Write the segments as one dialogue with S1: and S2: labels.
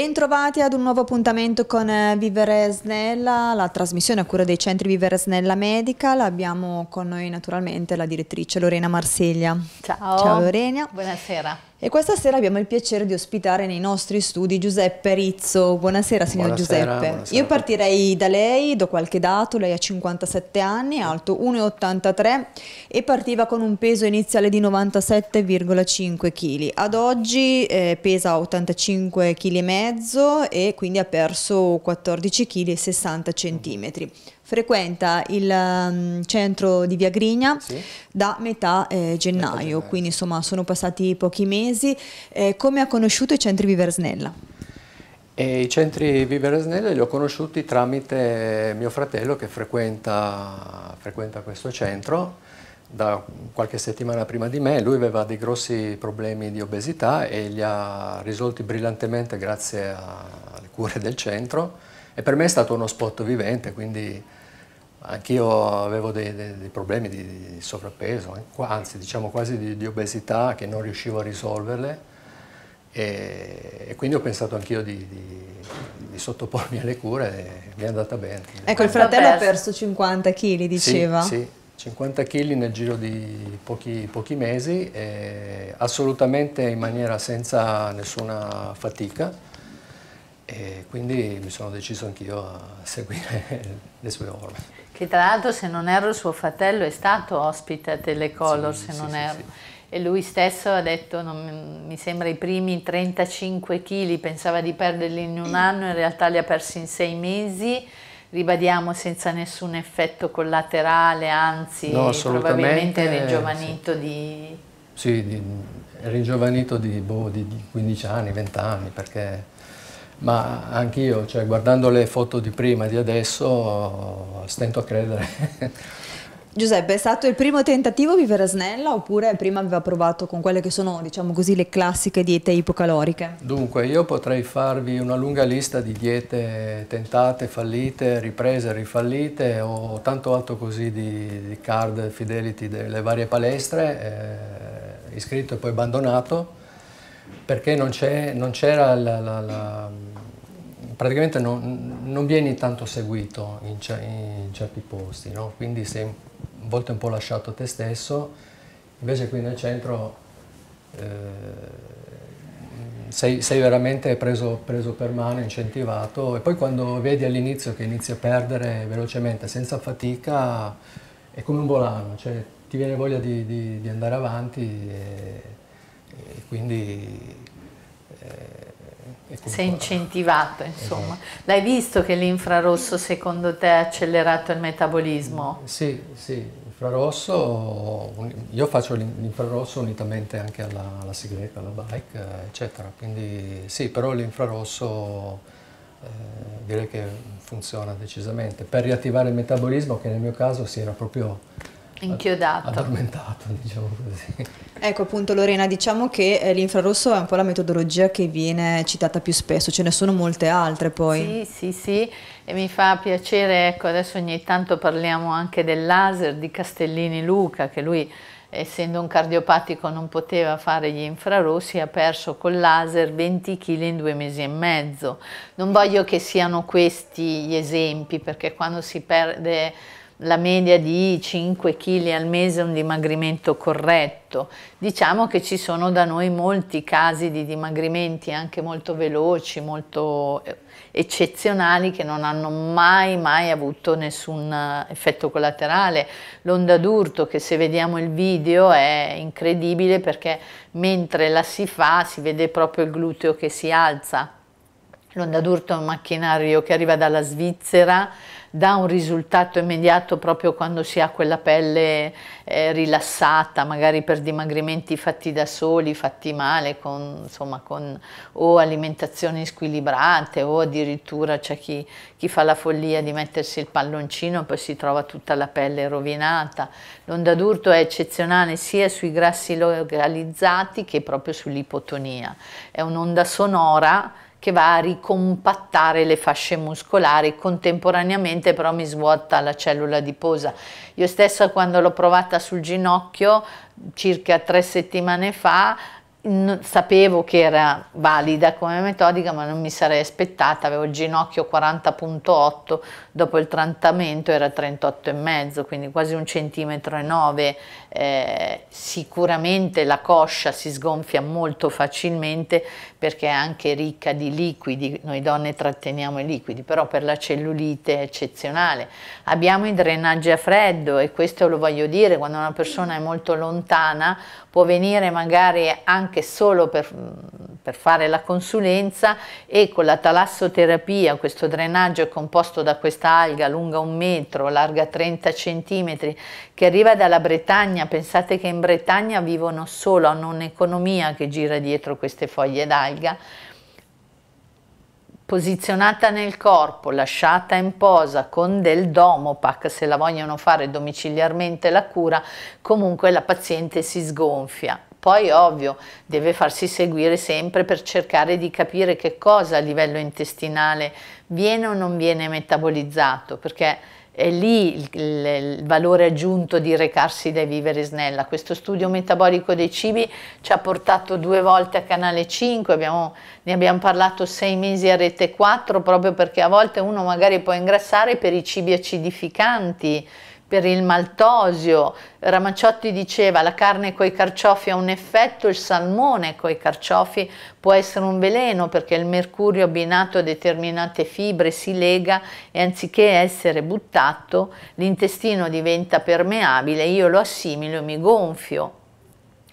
S1: Bentrovati ad un nuovo appuntamento con eh, Vivere Snella, la trasmissione a cura dei centri Vivere Snella Medical. Abbiamo con noi naturalmente la direttrice Lorena Marsiglia. Ciao. Ciao Lorena.
S2: Buonasera.
S1: E questa sera abbiamo il piacere di ospitare nei nostri studi Giuseppe Rizzo. Buonasera signor buonasera, Giuseppe. Buonasera. Io partirei da lei, do qualche dato, lei ha 57 anni, alto 1,83 e partiva con un peso iniziale di 97,5 kg. Ad oggi eh, pesa 85,5 kg e quindi ha perso 14 kg e 60 mm. cm frequenta il um, centro di Via Grigna sì. da metà eh, gennaio, metà quindi insomma sono passati pochi mesi. Eh, come ha conosciuto i centri Viva Snella?
S3: E I centri Viva Resnella li ho conosciuti tramite mio fratello che frequenta, frequenta questo centro da qualche settimana prima di me, lui aveva dei grossi problemi di obesità e li ha risolti brillantemente grazie alle cure del centro e per me è stato uno spot vivente, quindi Anch'io avevo dei, dei, dei, problemi di, di sovrappeso, eh. anzi diciamo quasi di, di, obesità che non riuscivo a risolverle e, e quindi ho pensato anch'io di, di, sottopormi alle cure e mi è andata bene. Ecco,
S2: il fratello ha perso
S1: 50 kg, diceva. Sì, sì
S3: 50 kg nel giro di pochi, pochi mesi, assolutamente in maniera senza nessuna fatica e quindi mi sono deciso anch'io a seguire le sue orme.
S2: Che tra l'altro, se non erro, suo fratello è stato ospite a Telecolor, sì, se sì, non sì, erro. E lui stesso ha detto, non, mi sembra i primi 35 kg, pensava di perderli in un anno, in realtà li ha persi in sei mesi, ribadiamo senza nessun effetto collaterale, anzi no, probabilmente è ringiovanito di...
S3: Sì, di, è ringiovanito di, boh, di 15 anni, 20 anni, perché ma anch'io, cioè, guardando le foto di prima e di adesso, stento a credere.
S1: Giuseppe, è stato il primo tentativo di vivere snella oppure prima aveva provato con quelle che sono, diciamo così, le classiche diete ipocaloriche?
S3: Dunque, io potrei farvi una lunga lista di diete tentate, fallite, riprese, rifallite o tanto altro così di, di card, fidelity delle varie palestre, eh, iscritto e poi abbandonato perché non, c'era la, la, la, praticamente non, non, vieni tanto seguito in, in certi posti, no? quindi sei a volte un po' lasciato te stesso, invece qui nel centro eh, sei, sei, veramente preso, preso, per mano, incentivato e poi quando vedi all'inizio che inizi a perdere velocemente, senza fatica, è come un volano, cioè ti viene voglia di, di, di andare avanti. E, quindi eh, sei
S2: incentivato insomma. Esatto. L'hai visto che l'infrarosso secondo te ha accelerato il metabolismo?
S3: Sì, sì, l'infrarosso io faccio l'infrarosso unitamente anche alla, alla sigaretta, alla bike, eccetera. Quindi sì, però l'infrarosso eh, direi che funziona decisamente per riattivare il metabolismo che nel mio caso si era proprio
S2: inchiodato. Addormentato,
S3: diciamo così.
S1: Ecco appunto Lorena, diciamo che eh, l'infrarosso è un po' la metodologia che viene citata più spesso, ce ne sono molte altre poi.
S2: Sì, sì, sì, e mi fa piacere, ecco adesso ogni tanto parliamo anche del laser di Castellini Luca, che lui essendo un cardiopatico non poteva fare gli infrarossi, ha perso col laser 20 kg in due mesi e mezzo. Non voglio che siano questi gli esempi, perché quando si perde la media di 5 kg al mese è un dimagrimento corretto. Diciamo che ci sono da noi molti casi di dimagrimenti anche molto veloci, molto eh, eccezionali che non hanno mai mai avuto nessun eh, effetto collaterale. L'onda d'urto che se vediamo il video è incredibile perché mentre la si fa si vede proprio il gluteo che si alza L'onda d'urto è un macchinario che arriva dalla Svizzera, dà un risultato immediato proprio quando si ha quella pelle eh, rilassata, magari per dimagrimenti fatti da soli, fatti male, con, insomma, con, o alimentazioni squilibrate o addirittura c'è chi, chi, fa la follia di mettersi il palloncino e poi si trova tutta la pelle rovinata. L'onda d'urto è eccezionale sia sui grassi localizzati che proprio sull'ipotonia. È un'onda sonora che va a ricompattare le fasce muscolari, contemporaneamente però mi svuota la cellula adiposa. Io stessa quando l'ho provata sul ginocchio circa tre settimane fa, sapevo che era valida come metodica ma non mi sarei aspettata, avevo il ginocchio 40.8, dopo il trattamento era 38,5, quindi quasi un centimetro e 9 eh, sicuramente la coscia si sgonfia molto facilmente perché è anche ricca di liquidi, noi donne tratteniamo i liquidi, però per la cellulite è eccezionale. Abbiamo i drenaggi a freddo e questo lo voglio dire, quando una persona è molto lontana può venire magari anche solo per per fare la consulenza e con la talassoterapia, questo drenaggio è composto da questa alga lunga un metro, larga 30 centimetri, che arriva dalla Bretagna, pensate che in Bretagna vivono solo, hanno un'economia che gira dietro queste foglie d'alga, posizionata nel corpo, lasciata in posa con del domopac, se la vogliono fare domiciliarmente la cura, comunque la paziente si sgonfia. Poi ovvio deve farsi seguire sempre per cercare di capire che cosa a livello intestinale viene o non viene metabolizzato, perché è lì il, il, il, valore aggiunto di recarsi dai vivere snella. Questo studio metabolico dei cibi ci ha portato due volte a Canale 5, abbiamo, ne abbiamo parlato sei mesi a Rete 4 proprio perché a volte uno magari può ingrassare per i cibi acidificanti per il maltosio. Ramacciotti diceva la carne coi carciofi ha un effetto, il salmone coi carciofi può essere un veleno perché il mercurio abbinato a determinate fibre si lega e anziché essere buttato l'intestino diventa permeabile, io lo assimilo e mi gonfio.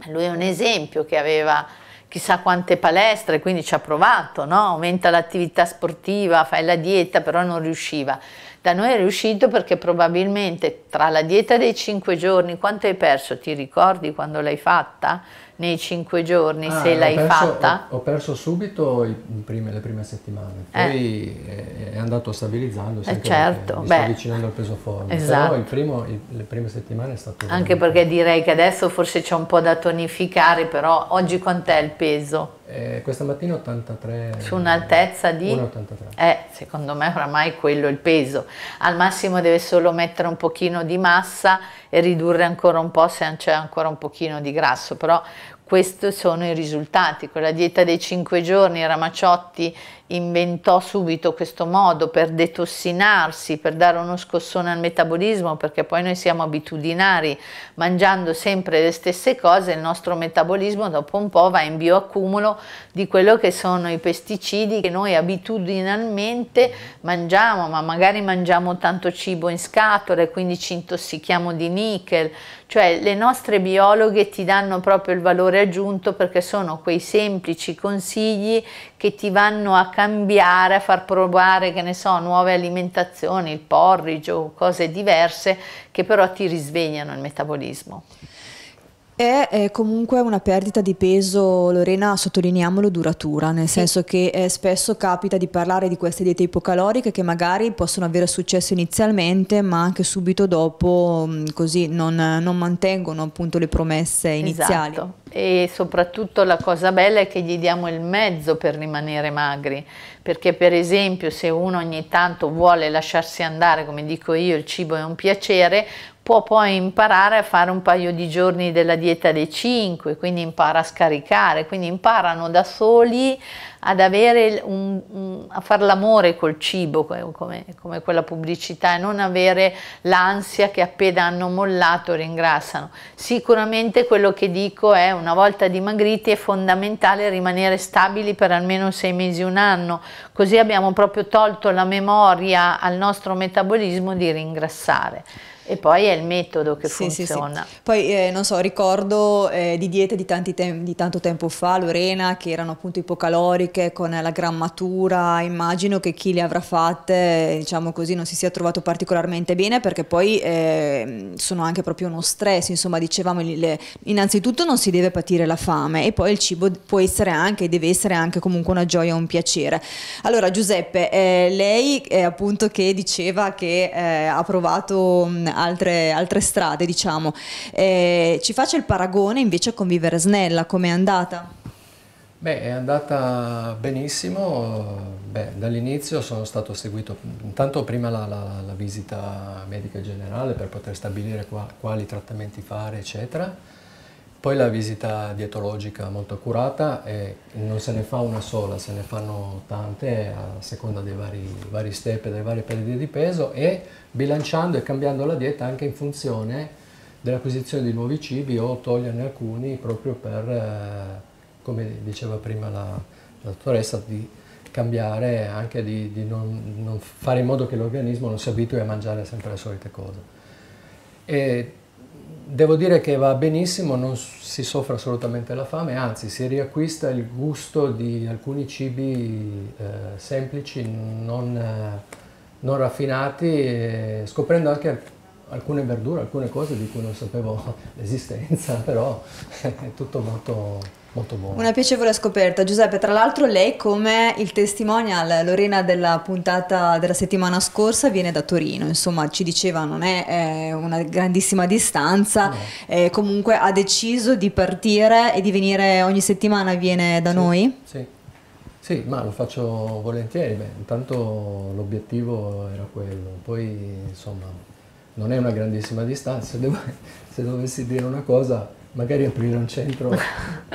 S2: Lui è un esempio che aveva chissà quante palestre, quindi ci ha provato, no? aumenta l'attività sportiva, fai la dieta, però non riusciva. Da noi è riuscito perché probabilmente tra la dieta dei 5 giorni, quanto hai perso? Ti ricordi quando l'hai fatta? nei cinque giorni ah, se eh, l'hai perso, fatta?
S3: Ho, ho, perso subito i, prime, le prime settimane, eh. poi eh. è andato stabilizzandosi, eh certo. mi sto avvicinando al peso forte, esatto. però primo, il, le prime settimane è stato... Anche perché
S2: bello. direi che adesso forse c'è un po' da tonificare, però oggi quant'è il peso?
S3: Eh, questa mattina 83. Su
S2: un'altezza di? 1,83. Eh, secondo me oramai quello è il peso. Al massimo deve solo mettere un pochino di massa e ridurre ancora un po' se c'è ancora un pochino di grasso, però questi sono i risultati, con la dieta dei 5 giorni, i ramaciotti, inventò subito questo modo per detossinarsi, per dare uno scossone al metabolismo, perché poi noi siamo abitudinari, mangiando sempre le stesse cose, il nostro metabolismo dopo un po' va in bioaccumulo di quello che sono i pesticidi che noi abitudinalmente mangiamo, ma magari mangiamo tanto cibo in scatola e quindi ci intossichiamo di nickel, cioè le nostre biologhe ti danno proprio il valore aggiunto perché sono quei semplici consigli che ti vanno a cambiare, a far provare, che ne so, nuove alimentazioni, il porridge o cose diverse che però ti risvegliano il metabolismo.
S1: È, è, comunque una perdita di peso, Lorena, sottolineiamolo, duratura, nel sì. senso che eh, spesso capita di parlare di queste diete ipocaloriche che magari possono avere successo inizialmente, ma anche subito dopo mm, così non, non mantengono appunto le promesse iniziali. Esatto.
S2: E soprattutto la cosa bella è che gli diamo il mezzo per rimanere magri, perché per esempio se uno ogni tanto vuole lasciarsi andare, come dico io, il cibo è un piacere, può poi imparare a fare un paio di giorni della dieta dei 5, quindi impara a scaricare, quindi imparano da soli ad avere un, a fare l'amore col cibo, come, come, quella pubblicità, e non avere l'ansia che appena hanno mollato ringrassano. Sicuramente quello che dico è una volta dimagriti è fondamentale rimanere stabili per almeno sei mesi, un anno, così abbiamo proprio tolto la memoria al nostro metabolismo di ringrassare. E poi è il metodo che sì, funziona. Sì, sì. Poi, eh, non so, ricordo eh, di diete di,
S1: te di, tanto tempo fa, Lorena, che erano appunto ipocaloriche con la grammatura. Immagino che chi le avrà fatte, diciamo così, non si sia trovato particolarmente bene perché poi eh, sono anche proprio uno stress. Insomma, dicevamo, le, innanzitutto non si deve patire la fame e poi il cibo può essere anche, deve essere anche comunque una gioia, un piacere. Allora, Giuseppe, eh, lei appunto che diceva che eh, ha provato altre, altre strade, diciamo. Eh, ci faccia il paragone invece con Vivere Snella, com'è andata?
S3: Beh, è andata benissimo, Beh, dall'inizio sono stato seguito, intanto prima la, la, la, visita medica generale per poter stabilire qua, quali trattamenti fare, eccetera, poi la visita dietologica molto accurata e non se ne fa una sola, se ne fanno tante a seconda dei vari, vari step e delle varie perdite di peso e bilanciando e cambiando la dieta anche in funzione dell'acquisizione di nuovi cibi o toglierne alcuni proprio per, eh, come diceva prima la, la dottoressa, di cambiare, anche di, di non, non fare in modo che l'organismo non si abitui a mangiare sempre le solite cose. E Devo dire che va benissimo, non si soffre assolutamente la fame, anzi si riacquista il gusto di alcuni cibi eh, semplici, non, eh, non raffinati, eh, scoprendo anche alcune verdure, alcune cose di cui non sapevo l'esistenza, però è tutto molto, molto buono.
S1: Una piacevole scoperta. Giuseppe, tra l'altro lei come il testimonial, Lorena della puntata della settimana scorsa viene da Torino, insomma ci diceva non è eh, una grandissima distanza, no. eh, comunque ha deciso di partire e di venire ogni settimana, viene da sì, noi?
S3: Sì. Sì, ma lo faccio volentieri, Beh, intanto l'obiettivo era quello, poi insomma non è una grandissima distanza, devo, se dovessi dire una cosa, magari aprire un centro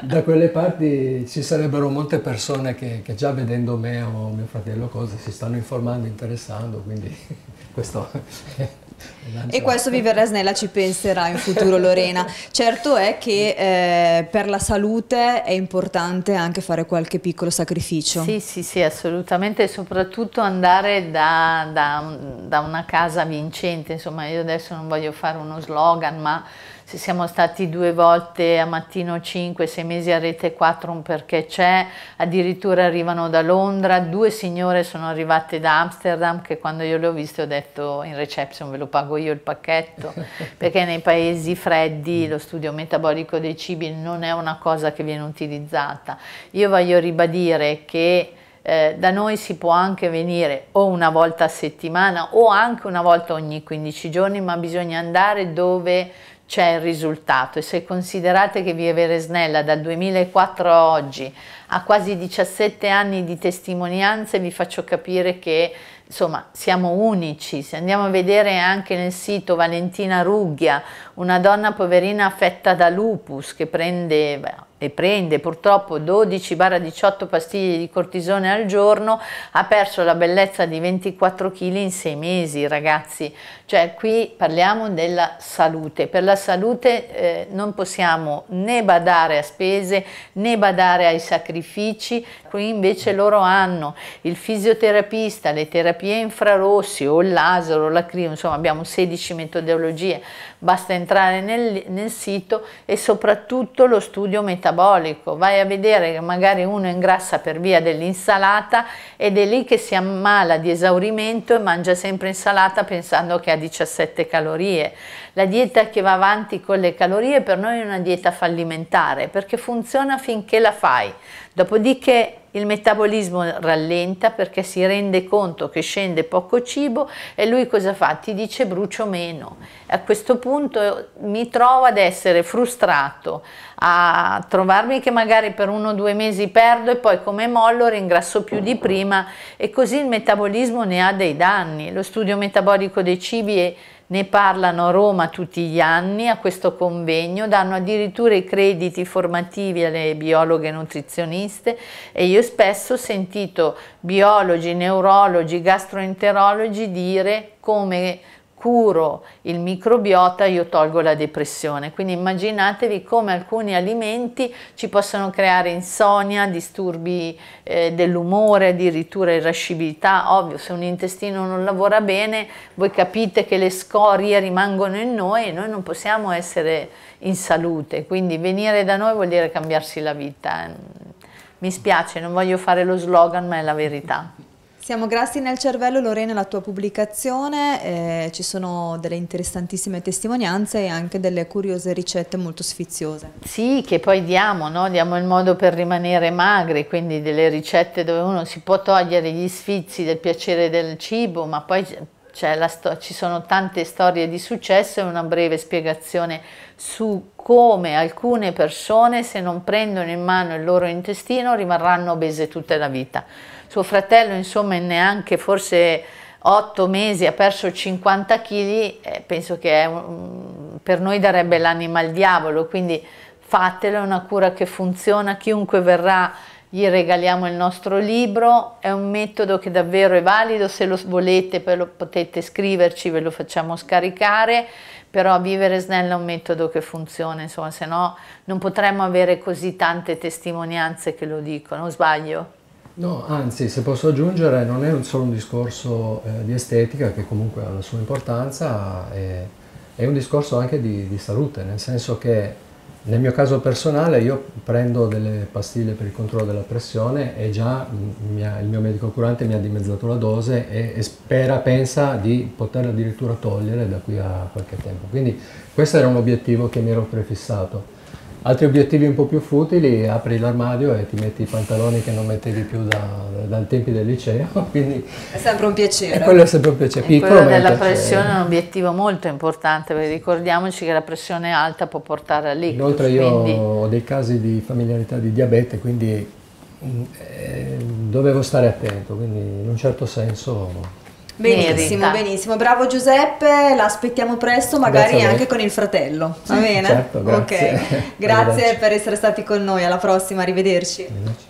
S3: da quelle parti ci sarebbero molte persone che, che, già vedendo me o mio fratello cose si stanno informando, interessando, quindi questo Esatto. E questo
S1: Viver snella ci penserà in futuro Lorena. Certo è che eh, per
S2: la salute è importante anche fare qualche piccolo sacrificio. Sì, sì, sì, assolutamente, soprattutto andare da, da, da una casa vincente, insomma io adesso non voglio fare uno slogan, ma se siamo stati due volte a mattino 5, sei mesi a rete 4 un perché c'è, addirittura arrivano da Londra, due signore sono arrivate da Amsterdam che quando io le ho viste ho detto in reception ve lo pago io il pacchetto, perché nei paesi freddi lo studio metabolico dei cibi non è una cosa che viene utilizzata. Io voglio ribadire che eh, da noi si può anche venire o una volta a settimana o anche una volta ogni 15 giorni, ma bisogna andare dove c'è il risultato e se considerate che Via Veresnella dal 2004 a oggi ha quasi 17 anni di testimonianze vi faccio capire che insomma siamo unici, se andiamo a vedere anche nel sito Valentina Rughia una donna poverina affetta da lupus che prende e prende purtroppo 12-18 pastiglie di cortisone al giorno, ha perso la bellezza di 24 kg in 6 mesi, ragazzi. Cioè qui parliamo della salute. Per la salute eh, non possiamo né badare a spese né badare ai sacrifici, qui invece loro hanno il fisioterapista, le terapie infrarossi o il lasero, la crio, insomma abbiamo 16 metodologie basta entrare nel, nel sito e soprattutto lo studio metabolico, vai a vedere che magari uno ingrassa per via dell'insalata ed è lì che si ammala di esaurimento e mangia sempre insalata pensando che ha 17 calorie. La dieta che va avanti con le calorie per noi è una dieta fallimentare perché funziona finché la fai, dopodiché il metabolismo rallenta perché si rende conto che scende poco cibo e lui cosa fa? Ti dice brucio meno. A questo punto mi trovo ad essere frustrato, a trovarmi che magari per uno o due mesi perdo e poi come mollo ringrasso più di prima e così il metabolismo ne ha dei danni. Lo studio metabolico dei cibi è ne parlano a Roma tutti gli anni a questo convegno, danno addirittura i crediti formativi alle biologhe nutrizioniste e io spesso ho sentito biologi, neurologi, gastroenterologi dire come curo il microbiota io tolgo la depressione. Quindi immaginatevi come alcuni alimenti ci possono creare insonnia, disturbi eh, dell'umore, addirittura irascibilità. Ovvio, se un intestino non lavora bene, voi capite che le scorie rimangono in noi e noi non possiamo essere in salute. Quindi venire da noi vuol dire cambiarsi la vita. Mi spiace, non voglio fare lo slogan, ma è la verità.
S1: Siamo grassi nel cervello, Lorena, la tua pubblicazione, eh, ci sono delle
S2: interessantissime testimonianze e anche delle curiose ricette molto sfiziose. Sì, che poi diamo, no? diamo il modo per rimanere magri, quindi delle ricette dove uno si può togliere gli sfizi del piacere del cibo, ma poi cioè ci sono tante storie di successo e una breve spiegazione su come alcune persone se non prendono in mano il loro intestino rimarranno obese tutta la vita. Suo fratello insomma in neanche forse 8 mesi ha perso 50 kg, eh, penso che un, per noi darebbe l'anima al diavolo, quindi fatelo, è una cura che funziona, chiunque verrà gli regaliamo il nostro libro, è un metodo che davvero è valido, se lo volete potete scriverci, ve lo facciamo scaricare, però Vivere Snella è un metodo che funziona, insomma, se no non potremmo avere così tante testimonianze che lo dicono, sbaglio?
S3: No, anzi, se posso aggiungere, non è solo un discorso eh, di estetica, che comunque ha la sua importanza, è, è un discorso anche di, di salute, nel senso che nel mio caso personale io prendo delle pastiglie per il controllo della pressione e già il mio medico curante mi ha dimezzato la dose e, spera, pensa di poterla addirittura togliere da qui a qualche tempo. Quindi questo era un obiettivo che mi ero prefissato. Altri obiettivi un po' più futili, apri l'armadio e ti metti i pantaloni che non mettevi più da, dal tempi del liceo. Quindi è sempre un piacere. E quello è sempre un piacere. E Piccolo quello della pressione è un
S2: obiettivo molto importante, perché ricordiamoci che la pressione alta può portare a all'ictus. Inoltre io quindi...
S3: ho dei casi di familiarità di diabete, quindi mm, eh, dovevo stare attento, quindi in un certo senso Benissimo, Merita.
S1: benissimo. Bravo Giuseppe, la aspettiamo presto, magari anche con il fratello. Sì, Va bene? Certo, grazie. Okay. grazie per essere stati con noi, alla prossima, arrivederci. arrivederci.